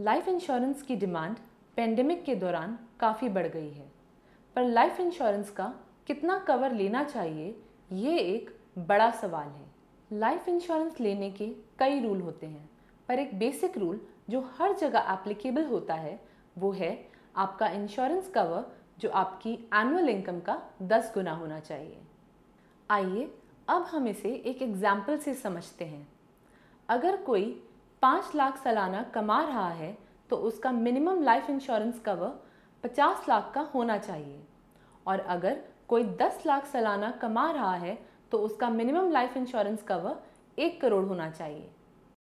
life insurance की demand pandemic के दौरान काफ़ी बढ़ गई है पर लाइफ इंश्योरेंस का कितना कवर लेना चाहिए ये एक बड़ा सवाल है लाइफ इंश्योरेंस लेने के कई रूल होते हैं पर एक बेसिक रूल जो हर जगह एप्लीकेबल होता है वो है आपका इंश्योरेंस कवर जो आपकी एनुअल इनकम का दस गुना होना चाहिए आइए अब हम इसे एक एग्जाम्पल से समझते हैं अगर कोई पाँच लाख सालाना कमा रहा है तो उसका मिनिमम लाइफ इंश्योरेंस कवर पचास लाख का होना चाहिए और अगर कोई दस लाख सालाना कमा रहा है तो उसका मिनिमम लाइफ इंश्योरेंस कवर एक करोड़ होना चाहिए